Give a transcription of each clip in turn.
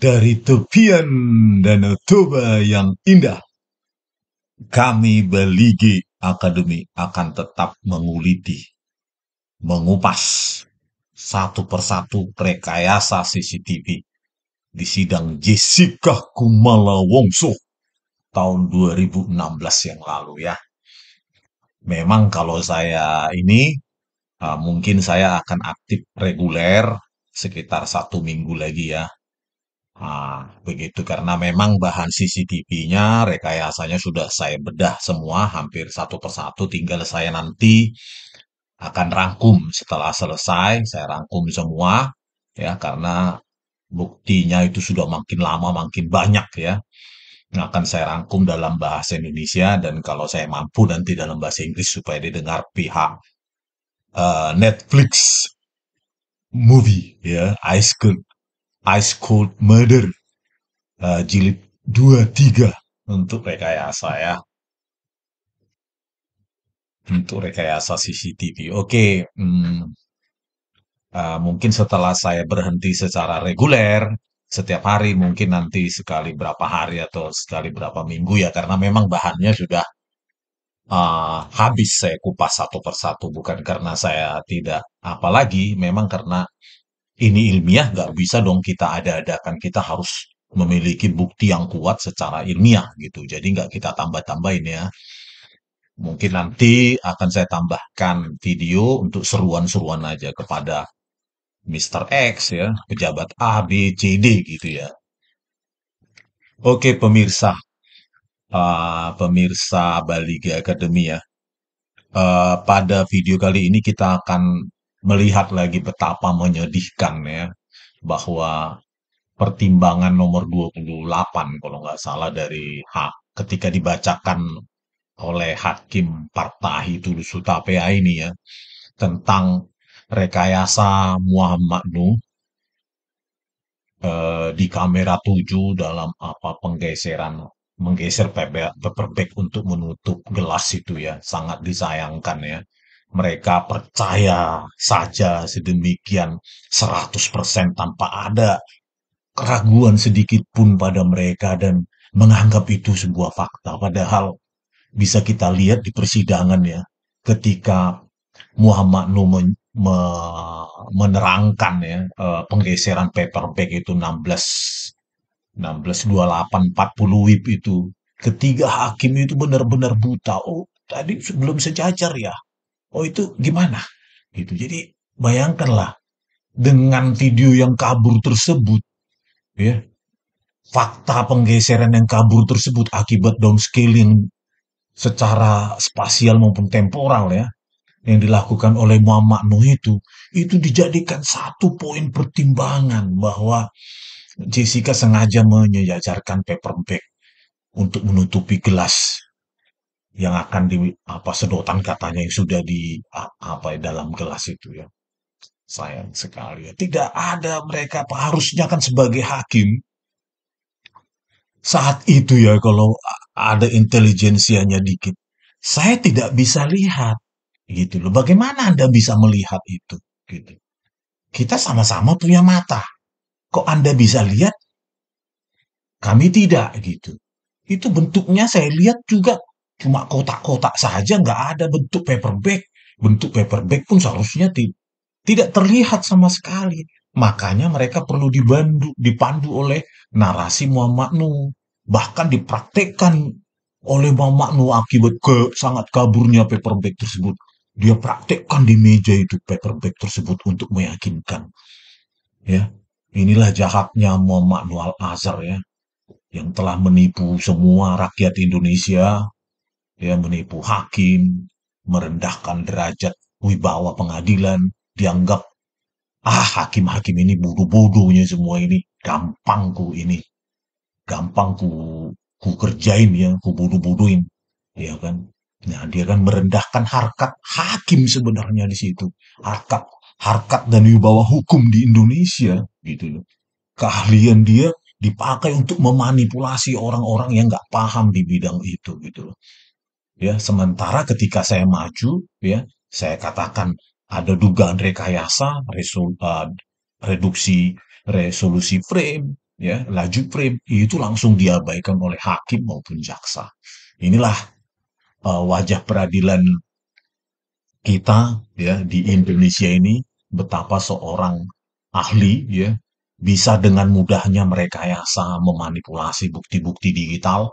dari tepian dan Toba yang indah. Kami Beligi Akademi akan tetap menguliti, mengupas satu persatu rekayasa CCTV di sidang Jessica Kumala Wongso tahun 2016 yang lalu ya. Memang kalau saya ini eh, mungkin saya akan aktif reguler sekitar satu minggu lagi ya Ah, begitu karena memang bahan CCTV-nya rekayasanya sudah saya bedah semua hampir satu persatu tinggal saya nanti akan rangkum setelah selesai saya rangkum semua ya karena buktinya itu sudah makin lama makin banyak ya akan saya rangkum dalam bahasa Indonesia dan kalau saya mampu nanti dalam bahasa Inggris supaya didengar pihak uh, Netflix movie ya Ice Cream Ice Cold Murder uh, jilid 2-3 untuk rekayasa ya. Untuk rekayasa CCTV. Oke, okay, hmm, uh, mungkin setelah saya berhenti secara reguler, setiap hari mungkin nanti sekali berapa hari atau sekali berapa minggu ya, karena memang bahannya sudah uh, habis saya kupas satu persatu bukan karena saya tidak apalagi memang karena ini ilmiah nggak bisa dong kita ada-adakan kita harus memiliki bukti yang kuat secara ilmiah gitu jadi nggak kita tambah-tambahin ya mungkin nanti akan saya tambahkan video untuk seruan-seruan aja kepada Mr. X ya pejabat A B C D gitu ya Oke pemirsa uh, pemirsa Bali Academy ya uh, pada video kali ini kita akan melihat lagi betapa menyedihkan ya bahwa pertimbangan nomor 28 kalau nggak salah dari hak ketika dibacakan oleh Hakim Partahi Tulus Sutapea ini ya tentang rekayasa Muhammad Nu eh, di kamera 7 dalam apa penggeseran menggeser pebek, paperback untuk menutup gelas itu ya sangat disayangkan ya mereka percaya saja sedemikian 100% tanpa ada keraguan sedikit pun pada mereka dan menganggap itu sebuah fakta. Padahal bisa kita lihat di persidangan ya, ketika Muhammad Nuh men, me, menerangkan ya eh, penggeseran paperback itu 16 1628 40 WIB itu ketiga hakim itu benar-benar buta. Oh, tadi sebelum sejajar ya oh itu gimana gitu jadi bayangkanlah dengan video yang kabur tersebut ya fakta penggeseran yang kabur tersebut akibat downscaling secara spasial maupun temporal ya yang dilakukan oleh Muhammad Nuh itu itu dijadikan satu poin pertimbangan bahwa Jessica sengaja menyejajarkan bag untuk menutupi gelas yang akan di apa sedotan katanya yang sudah di apa dalam gelas itu ya sayang sekali ya tidak ada mereka apa harusnya kan sebagai hakim saat itu ya kalau ada intelijensianya dikit saya tidak bisa lihat gitu loh bagaimana anda bisa melihat itu gitu kita sama-sama punya mata kok anda bisa lihat kami tidak gitu itu bentuknya saya lihat juga cuma kotak-kotak saja nggak ada bentuk paperback bentuk paperback pun seharusnya ti tidak terlihat sama sekali makanya mereka perlu dibandu dipandu oleh narasi Muhammad Nuh bahkan dipraktekkan oleh Muhammad Nuh akibat ke sangat kaburnya paperback tersebut dia praktekkan di meja itu paperback tersebut untuk meyakinkan ya inilah jahatnya Muhammad Nuh Al Azhar ya yang telah menipu semua rakyat Indonesia ya menipu hakim, merendahkan derajat wibawa pengadilan, dianggap ah hakim-hakim ini bodoh-bodohnya semua ini, gampangku ini, gampangku ku kerjain ya, ku bodoh-bodohin, ya kan? Nah, dia kan merendahkan harkat hakim sebenarnya di situ, harkat harkat dan wibawa hukum di Indonesia gitu loh. Keahlian dia dipakai untuk memanipulasi orang-orang yang nggak paham di bidang itu gitu loh ya sementara ketika saya maju ya saya katakan ada dugaan rekayasa resol, uh, eh, reduksi resolusi frame ya laju frame itu langsung diabaikan oleh hakim maupun jaksa inilah uh, wajah peradilan kita ya di Indonesia ini betapa seorang ahli ya bisa dengan mudahnya merekayasa memanipulasi bukti-bukti digital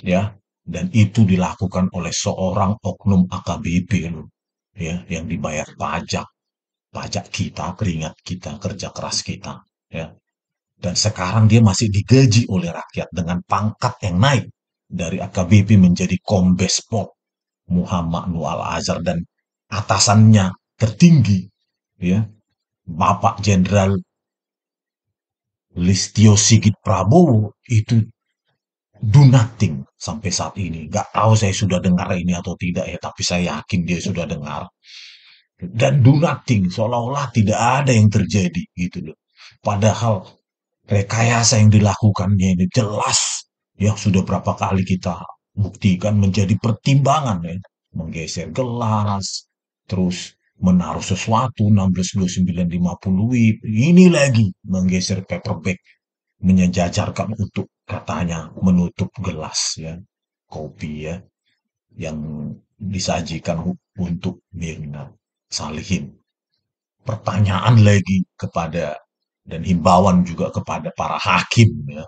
ya dan itu dilakukan oleh seorang oknum AKBP loh, ya yang dibayar pajak pajak kita keringat kita kerja keras kita ya dan sekarang dia masih digaji oleh rakyat dengan pangkat yang naik dari AKBP menjadi Kombes Pol Muhammad Nual Azhar dan atasannya tertinggi ya Bapak Jenderal Listio Sigit Prabowo itu do nothing sampai saat ini. Gak tahu saya sudah dengar ini atau tidak ya, tapi saya yakin dia sudah dengar. Dan do nothing, seolah-olah tidak ada yang terjadi gitu loh. Padahal rekayasa yang dilakukannya ini jelas yang sudah berapa kali kita buktikan menjadi pertimbangan ya. Menggeser gelas, terus menaruh sesuatu 162950 WIB, ini lagi menggeser paperback menyejajarkan untuk katanya menutup gelas ya kopi ya yang disajikan untuk Mirna Salihin. Pertanyaan lagi kepada dan himbauan juga kepada para hakim ya.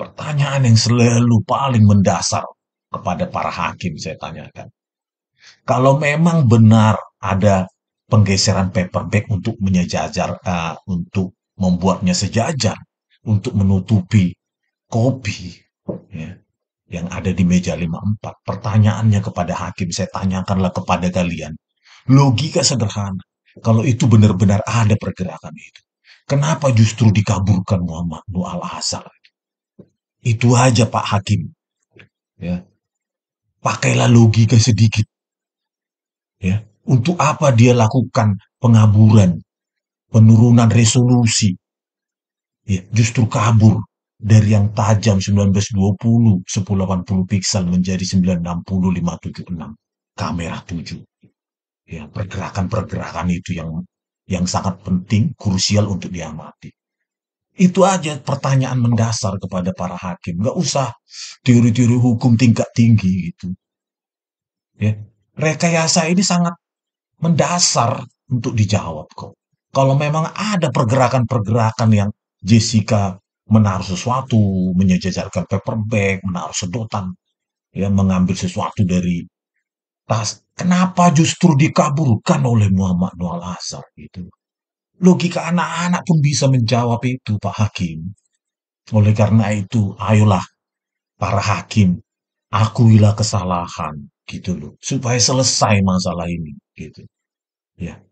Pertanyaan yang selalu paling mendasar kepada para hakim saya tanyakan. Kalau memang benar ada penggeseran paperback untuk menyejajar uh, untuk membuatnya sejajar untuk menutupi kopi ya, yang ada di meja 54. Pertanyaannya kepada hakim, saya tanyakanlah kepada kalian. Logika sederhana, kalau itu benar-benar ada pergerakan itu. Kenapa justru dikaburkan Muhammad Nu al -Azhar? Itu aja Pak Hakim. Ya. Pakailah logika sedikit. Ya. Untuk apa dia lakukan pengaburan, penurunan resolusi? Ya, justru kabur dari yang tajam 1920 1080 pixel menjadi 960 576 kamera 7 ya pergerakan-pergerakan itu yang yang sangat penting krusial untuk diamati itu aja pertanyaan mendasar kepada para hakim nggak usah teori-teori hukum tingkat tinggi gitu ya rekayasa ini sangat mendasar untuk dijawab kok kalau memang ada pergerakan-pergerakan yang Jessica menaruh sesuatu, menyejajarkan paper bag, menaruh sedotan, ya mengambil sesuatu dari tas. Kenapa justru dikaburkan oleh Muhammad Nual Azhar gitu? Logika anak-anak pun bisa menjawab itu, Pak Hakim. Oleh karena itu, ayolah para hakim, akuilah kesalahan gitu loh, supaya selesai masalah ini gitu. Ya.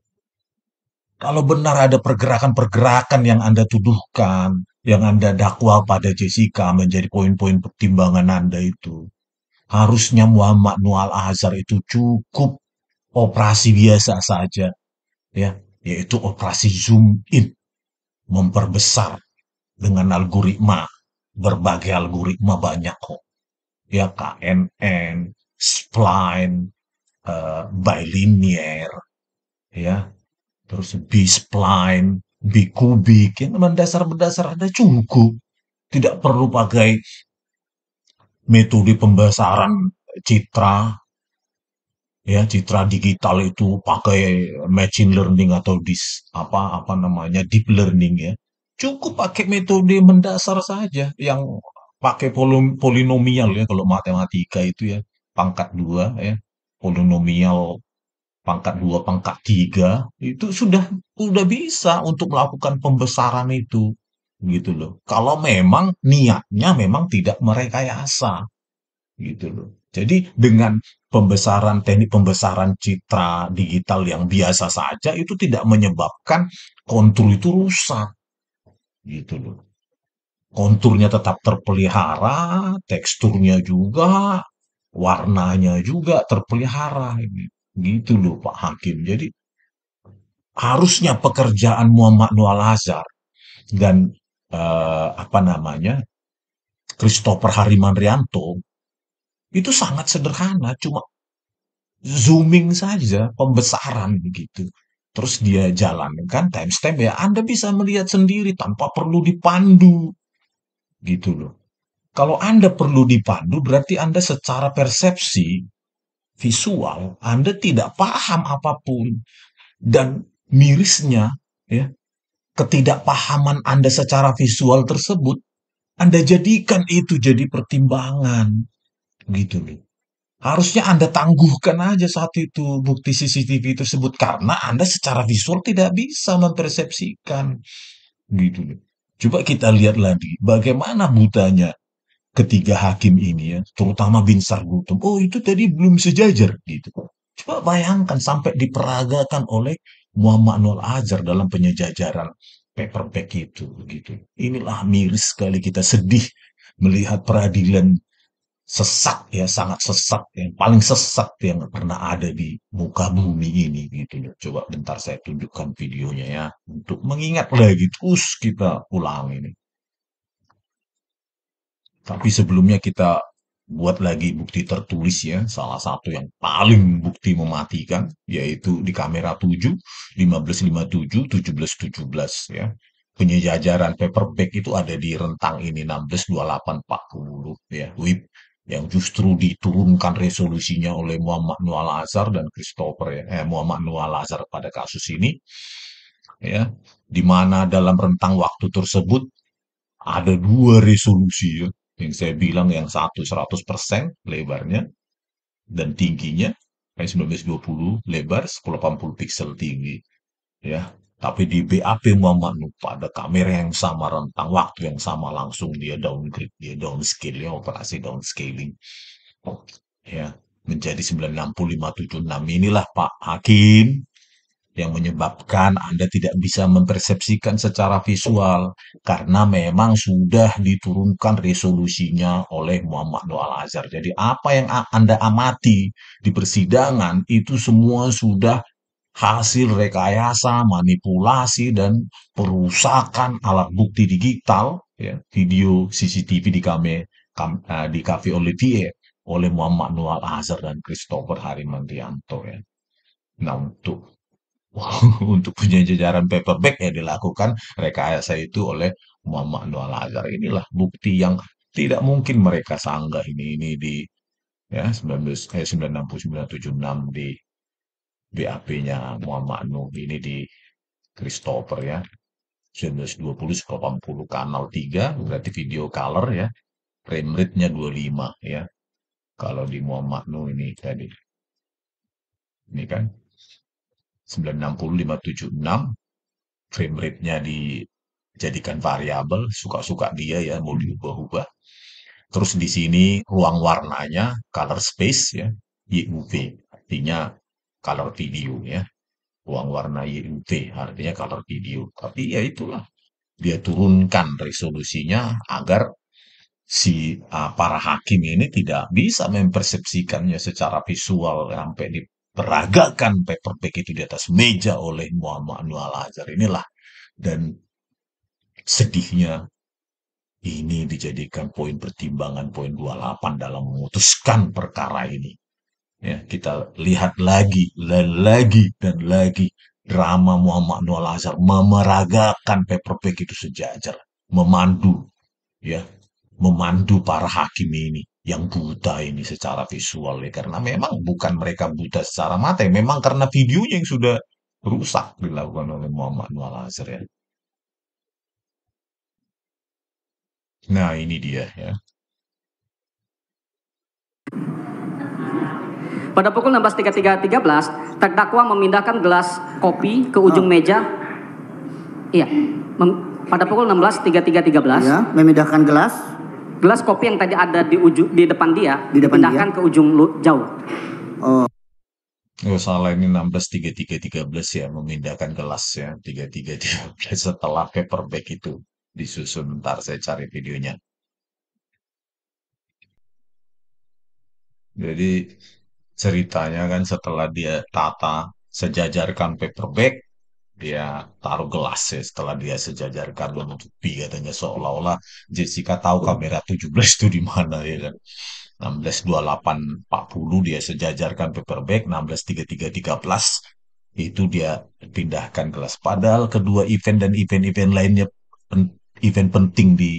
Kalau benar ada pergerakan-pergerakan yang Anda tuduhkan, yang Anda dakwa pada Jessica menjadi poin-poin pertimbangan Anda itu, harusnya Muhammad Nual Azhar itu cukup operasi biasa saja, ya, yaitu operasi zoom in, memperbesar dengan algoritma, berbagai algoritma banyak kok, ya KNN, spline, uh, bilinear, ya terus B-spline, B-kubik, yang mendasar-mendasar ada cukup. Tidak perlu pakai metode pembesaran citra, ya citra digital itu pakai machine learning atau dis apa apa namanya deep learning ya cukup pakai metode mendasar saja yang pakai polinomial ya kalau matematika itu ya pangkat dua ya polinomial pangkat dua, pangkat tiga itu sudah udah bisa untuk melakukan pembesaran itu gitu loh. Kalau memang niatnya memang tidak merekayasa gitu loh. Jadi dengan pembesaran teknik pembesaran citra digital yang biasa saja itu tidak menyebabkan kontur itu rusak gitu loh. Konturnya tetap terpelihara, teksturnya juga, warnanya juga terpelihara gitu. Gitu loh Pak Hakim. Jadi harusnya pekerjaan Muhammad Noah Lazar dan eh, apa namanya Christopher Hariman Rianto itu sangat sederhana, cuma zooming saja, pembesaran begitu. Terus dia jalankan timestamp ya Anda bisa melihat sendiri tanpa perlu dipandu. Gitu loh. Kalau Anda perlu dipandu berarti Anda secara persepsi visual, Anda tidak paham apapun dan mirisnya ya ketidakpahaman Anda secara visual tersebut Anda jadikan itu jadi pertimbangan gitu loh. Harusnya Anda tangguhkan aja saat itu bukti CCTV tersebut karena Anda secara visual tidak bisa mempersepsikan gitu loh. Coba kita lihat lagi bagaimana butanya ketiga hakim ini ya, terutama bin Sargutum, oh itu tadi belum sejajar gitu. Coba bayangkan sampai diperagakan oleh Muhammad Nol Azhar dalam penyejajaran paperback itu gitu. Inilah miris sekali kita sedih melihat peradilan sesat ya sangat sesat yang paling sesat yang pernah ada di muka bumi ini gitu ya. coba bentar saya tunjukkan videonya ya untuk mengingat lagi terus kita ulang ini tapi sebelumnya kita buat lagi bukti tertulis ya, salah satu yang paling bukti mematikan yaitu di kamera 7 1557 1717 ya. Penyejajaran paperback itu ada di rentang ini 162840 ya. WIP yang justru diturunkan resolusinya oleh Muhammad Nual Azhar dan Christopher ya, eh, Muhammad Nual Azhar pada kasus ini ya di mana dalam rentang waktu tersebut ada dua resolusi ya yang saya bilang yang satu seratus persen lebarnya dan tingginya kayak 1920 lebar puluh pixel tinggi ya tapi di BAP Muhammad lupa ada kamera yang sama rentang waktu yang sama langsung dia downgrade dia downscale ya operasi downscaling ya menjadi sembilan puluh lima 96576 inilah Pak Hakim yang menyebabkan Anda tidak bisa mempersepsikan secara visual karena memang sudah diturunkan resolusinya oleh Muhammad Noal Azhar. Jadi apa yang Anda amati di persidangan itu semua sudah hasil rekayasa, manipulasi dan perusakan alat bukti digital ya, video CCTV di kami kam, uh, di Cafe Olivier oleh Muhammad Noal Azhar dan Christopher Harimantianto ya. Nah untuk Wow, untuk punya jajaran paperback yang dilakukan rekayasa itu oleh Muhammad Noah Lazar inilah bukti yang tidak mungkin mereka sanggah ini ini di ya 19 eh, di BAP-nya Muhammad Nuh ini di Christopher ya 1920 1080 kanal 3 berarti video color ya frame rate-nya 25 ya kalau di Muhammad Nuh ini tadi ini kan 960 576 frame rate-nya dijadikan variabel suka-suka dia ya mau hmm. diubah-ubah terus di sini ruang warnanya color space ya YUV artinya color video ya ruang warna YUV artinya color video tapi ya itulah dia turunkan resolusinya agar si uh, para hakim ini tidak bisa mempersepsikannya secara visual sampai di diperagakan paper bag itu di atas meja oleh Muhammad Anwar Al-Azhar inilah dan sedihnya ini dijadikan poin pertimbangan poin 28 dalam memutuskan perkara ini. Ya, kita lihat lagi, dan lagi dan lagi drama Muhammad Anwar Al-Azhar memeragakan paper bag itu sejajar, memandu ya, memandu para hakim ini yang buta ini secara visual ya karena memang bukan mereka buta secara mata ya. memang karena videonya yang sudah rusak dilakukan oleh Muhammad Nual Azhar ya. Nah ini dia ya. Pada pukul 16.33.13, terdakwa memindahkan gelas kopi ke ujung oh. meja. Iya, pada pukul 16.33.13. ya, memindahkan gelas gelas kopi yang tadi ada di ujung di depan dia di depan dipindahkan dia? ke ujung lu, jauh. Oh. Oh salah ini 16 3 3 13 ya memindahkan gelas ya 3 3 13 setelah paper bag itu disusun ntar saya cari videonya. Jadi ceritanya kan setelah dia tata sejajarkan paper bag dia taruh gelas ya setelah dia sejajarkan menutupi katanya seolah-olah Jessica tahu kamera 17 itu di mana ya kan empat puluh dia sejajarkan paperback tiga belas itu dia pindahkan gelas padahal kedua event dan event-event lainnya event penting di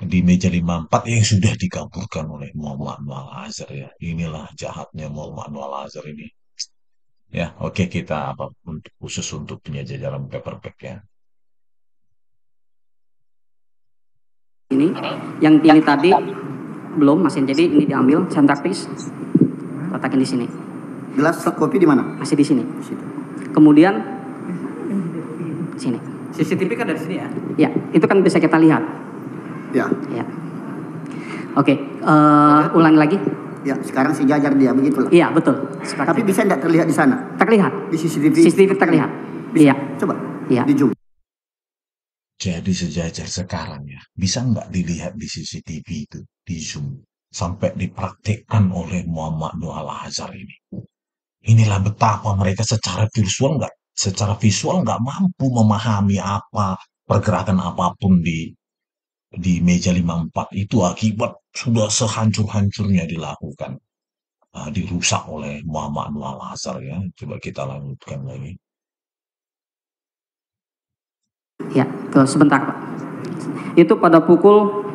di meja 54 yang sudah dikaburkan oleh Muhammad Nual Azhar ya inilah jahatnya Muhammad Nual Azhar ini Ya, oke kita apa untuk khusus untuk penjajah dalam bag ya. Ini yang yang tadi belum masih jadi ini diambil centerpiece letakkan di sini. Gelas kopi di mana? Masih di sini. Kemudian sini. CCTV kan dari sini ya? Ya, itu kan bisa kita lihat. Ya. Ya. Oke, uh, ulangi lagi. Ya, sekarang sejajar dia begitu lah. Iya, betul. Tapi bisa tidak terlihat di sana? Terlihat. Di CCTV. CCTV terlihat. Bisa. Iya. Coba. Iya. Di zoom. Jadi sejajar sekarang ya, bisa nggak dilihat di CCTV itu di zoom sampai dipraktikkan oleh Muhammad Nuhal Hazar ini. Inilah betapa mereka secara visual nggak, secara visual nggak mampu memahami apa pergerakan apapun di di meja 54 itu akibat sudah sehancur-hancurnya dilakukan. Uh, dirusak oleh Muhammad Anwar ya. Coba kita lanjutkan lagi. Ya, tuh, sebentar Pak. Itu pada pukul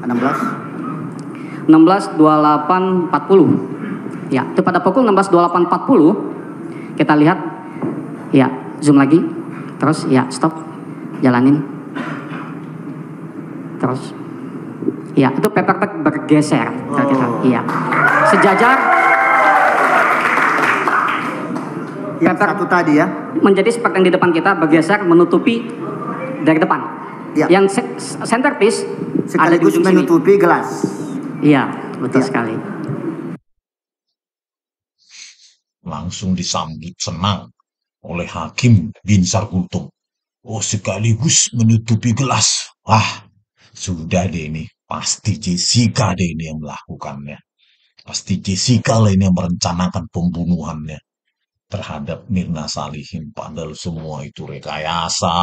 16 16.28.40. Ya, itu pada pukul 16.28.40 kita lihat ya, zoom lagi. Terus ya, stop. Jalanin terus ya itu bag bergeser oh. kita iya sejajar yang satu tadi ya menjadi seperti yang di depan kita bergeser menutupi dari depan ya. yang centerpiece Sekaligus ada menutupi sini. gelas iya betul ya. sekali langsung disambut senang oleh Hakim bin Sargutung. Oh sekaligus menutupi gelas. Wah, sudah deh ini, pasti Jessica deh ini yang melakukannya. Pasti Jessica lah ini yang merencanakan pembunuhannya terhadap Mirna Salihin. Padahal semua itu rekayasa.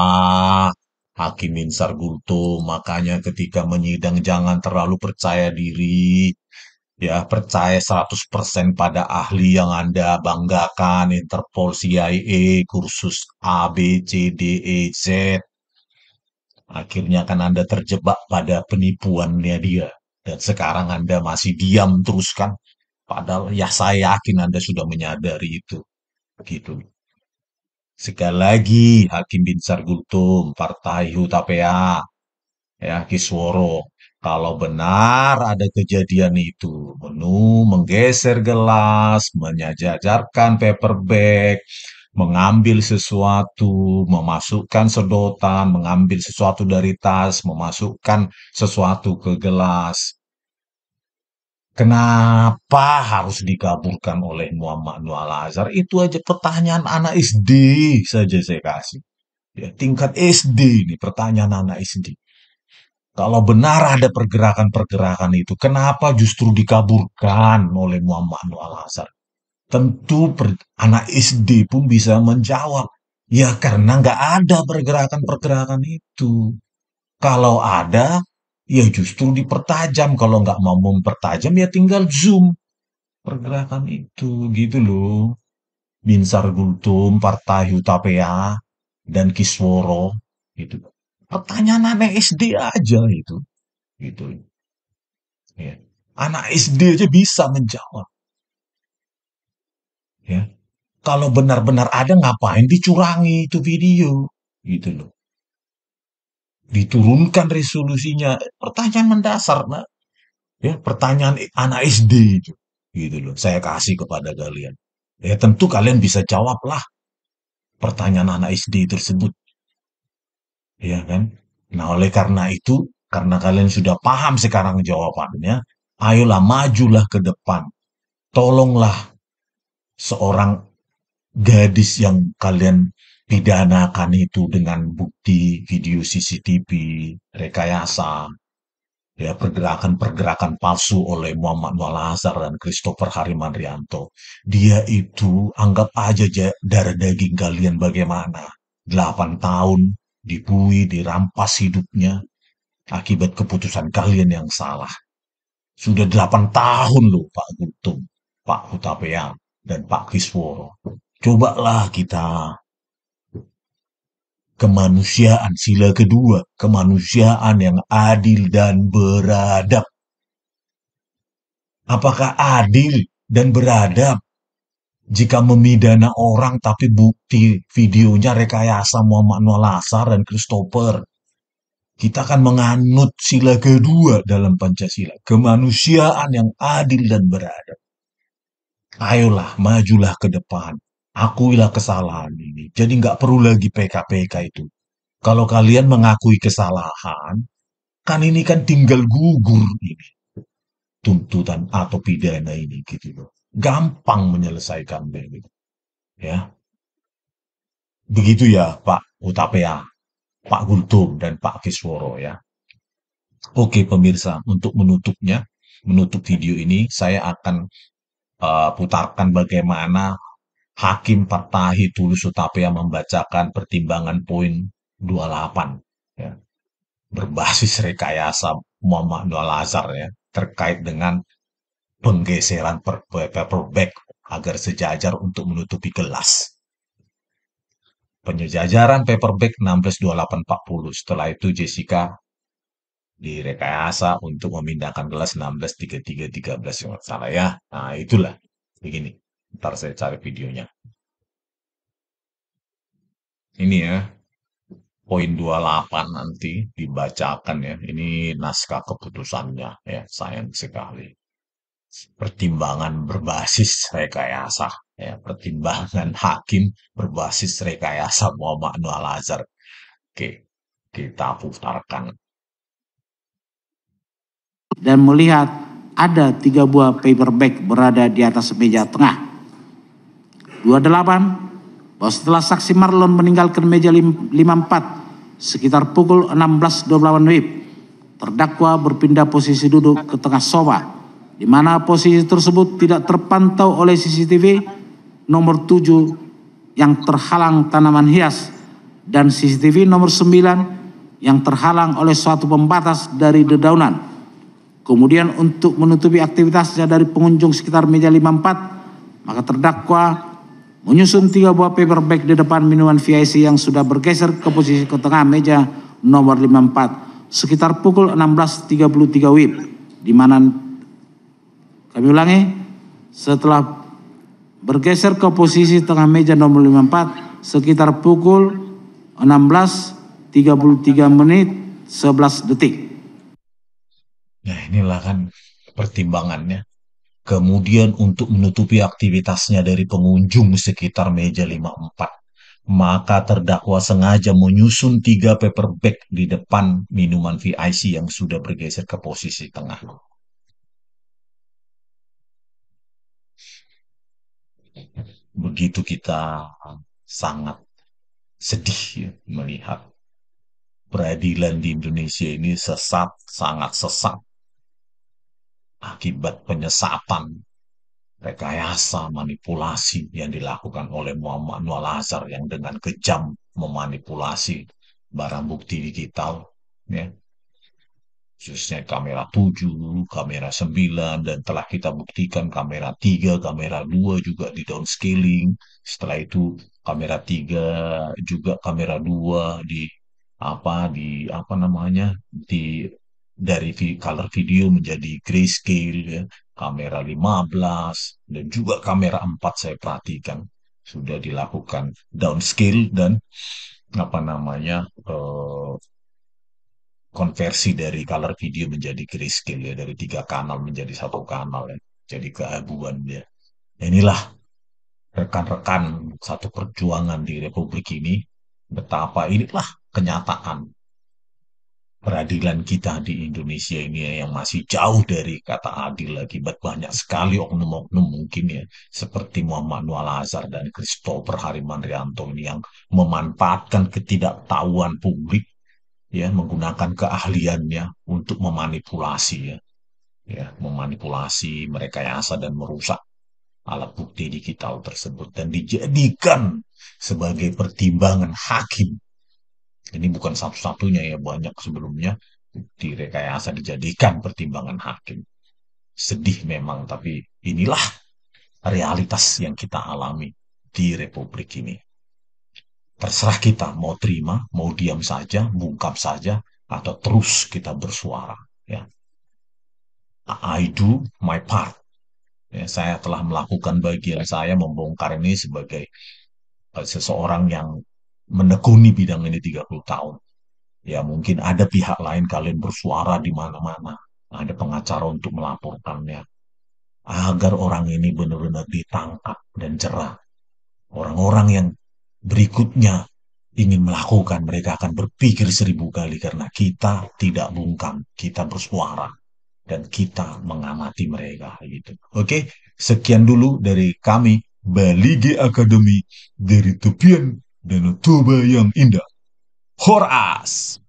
Hakim Insar Gulto, makanya ketika menyidang jangan terlalu percaya diri. Ya, percaya 100% pada ahli yang Anda banggakan, Interpol, CIA, kursus A, B, C, D, E, Z Akhirnya kan Anda terjebak pada penipuannya dia. Dan sekarang Anda masih diam terus kan. Padahal ya saya yakin Anda sudah menyadari itu. Gitu. Sekali lagi, Hakim Bin Sargultum, Partai Hutapea, ya Kisworo. Kalau benar ada kejadian itu, menu menggeser gelas, menyajarkan paper bag, mengambil sesuatu, memasukkan sedotan, mengambil sesuatu dari tas, memasukkan sesuatu ke gelas. Kenapa harus dikaburkan oleh Muhammad Nual Azhar? Itu aja pertanyaan anak SD saja saya kasih. Ya, tingkat SD ini pertanyaan anak SD. Kalau benar ada pergerakan-pergerakan itu, kenapa justru dikaburkan oleh Muhammad Nual Azhar? tentu per, anak SD pun bisa menjawab. Ya karena nggak ada pergerakan-pergerakan itu. Kalau ada, ya justru dipertajam. Kalau nggak mau mempertajam, ya tinggal zoom. Pergerakan itu, gitu loh. Binsar Gultum, Partai Hutapea, dan Kisworo, gitu. Pertanyaan anak SD aja itu, gitu. Ya. Anak SD aja bisa menjawab Ya. Kalau benar-benar ada ngapain dicurangi itu video gitu loh. Diturunkan resolusinya. Pertanyaan mendasar, nah. Ya, pertanyaan anak SD itu. Gitu loh. Saya kasih kepada kalian. Ya, tentu kalian bisa jawablah pertanyaan anak SD tersebut. Ya kan? Nah, oleh karena itu, karena kalian sudah paham sekarang jawabannya, ayolah majulah ke depan. Tolonglah seorang gadis yang kalian pidanakan itu dengan bukti video CCTV, rekayasa, ya pergerakan-pergerakan palsu oleh Muhammad Walazar Azhar dan Christopher Hariman Rianto Dia itu anggap aja darah daging kalian bagaimana. 8 tahun dibui, dirampas hidupnya akibat keputusan kalian yang salah. Sudah 8 tahun loh Pak Gutum, Pak Hutapea dan Pak Kisworo. Cobalah kita kemanusiaan sila kedua, kemanusiaan yang adil dan beradab. Apakah adil dan beradab jika memidana orang tapi bukti videonya rekayasa Muhammad Noah Lasar dan Christopher? Kita akan menganut sila kedua dalam Pancasila, kemanusiaan yang adil dan beradab. Ayolah, majulah ke depan. Akuilah kesalahan ini. Jadi nggak perlu lagi PKPK itu. Kalau kalian mengakui kesalahan, kan ini kan tinggal gugur ini. Tuntutan atau pidana ini gitu loh. Gampang menyelesaikan begitu. Ya. Begitu ya Pak Utapea, Pak Guntur dan Pak Kisworo ya. Oke pemirsa, untuk menutupnya, menutup video ini, saya akan Eh, putarkan bagaimana Hakim Pertahi Tulus Utapia membacakan pertimbangan poin 28 ya, berbasis rekayasa Muhammad Nual Azhar ya, terkait dengan penggeseran per, paperback agar sejajar untuk menutupi gelas. Penyejajaran paperback 162840. Setelah itu Jessica direkayasa untuk memindahkan kelas 1633 13 yang salah ya. Nah, itulah begini. Ntar saya cari videonya. Ini ya. Poin 28 nanti dibacakan ya. Ini naskah keputusannya ya. Sayang sekali. Pertimbangan berbasis rekayasa ya. Pertimbangan hakim berbasis rekayasa Muhammad Al-Azhar. Oke, kita putarkan dan melihat ada tiga buah paper bag berada di atas meja tengah. 28 bahwa setelah saksi Marlon meninggalkan meja 54 sekitar pukul 16.28 WIB, terdakwa berpindah posisi duduk ke tengah sofa di mana posisi tersebut tidak terpantau oleh CCTV nomor 7 yang terhalang tanaman hias dan CCTV nomor 9 yang terhalang oleh suatu pembatas dari dedaunan Kemudian untuk menutupi aktivitasnya dari pengunjung sekitar meja 54, maka terdakwa menyusun tiga buah paper bag di depan minuman VIC yang sudah bergeser ke posisi ke tengah meja nomor 54 sekitar pukul 16.33 WIB di mana kami ulangi setelah bergeser ke posisi tengah meja nomor 54 sekitar pukul 16.33 menit 11 detik Nah, inilah kan pertimbangannya. Kemudian untuk menutupi aktivitasnya dari pengunjung sekitar meja 54, maka terdakwa sengaja menyusun tiga paper bag di depan minuman VIC yang sudah bergeser ke posisi tengah. Begitu kita sangat sedih ya melihat peradilan di Indonesia ini sesat, sangat sesat akibat penyesatan rekayasa manipulasi yang dilakukan oleh Muhammad Nual Lazar yang dengan kejam memanipulasi barang bukti digital, ya, khususnya kamera 7, kamera 9, dan telah kita buktikan kamera 3, kamera 2 juga di downscaling. Setelah itu kamera 3 juga kamera 2 di apa di apa namanya di dari color video menjadi grayscale ya, kamera 15 dan juga kamera 4 saya perhatikan sudah dilakukan downscale dan apa namanya eh, konversi dari color video menjadi grayscale ya dari tiga kanal menjadi satu kanal ya jadi keabuan ya nah, inilah rekan-rekan satu perjuangan di republik ini betapa inilah kenyataan peradilan kita di Indonesia ini ya, yang masih jauh dari kata adil akibat banyak sekali oknum-oknum mungkin ya seperti Muhammad Nual Azhar dan Christopher Rianto ini yang memanfaatkan ketidaktahuan publik ya menggunakan keahliannya untuk memanipulasi ya ya memanipulasi merekayasa dan merusak alat bukti digital tersebut dan dijadikan sebagai pertimbangan hakim ini bukan satu-satunya ya, banyak sebelumnya direkayasa dijadikan pertimbangan hakim. Sedih memang, tapi inilah realitas yang kita alami di Republik ini. Terserah kita mau terima, mau diam saja, bungkam saja, atau terus kita bersuara. Ya. I do my part. Ya, saya telah melakukan bagian saya membongkar ini sebagai eh, seseorang yang menekuni bidang ini 30 tahun. Ya mungkin ada pihak lain kalian bersuara di mana-mana. Ada pengacara untuk melaporkannya. Agar orang ini benar-benar ditangkap dan cerah. Orang-orang yang berikutnya ingin melakukan, mereka akan berpikir seribu kali karena kita tidak bungkam, kita bersuara dan kita mengamati mereka gitu. Oke, sekian dulu dari kami Balige Academy dari tepian dan Toba yang indah. Horas!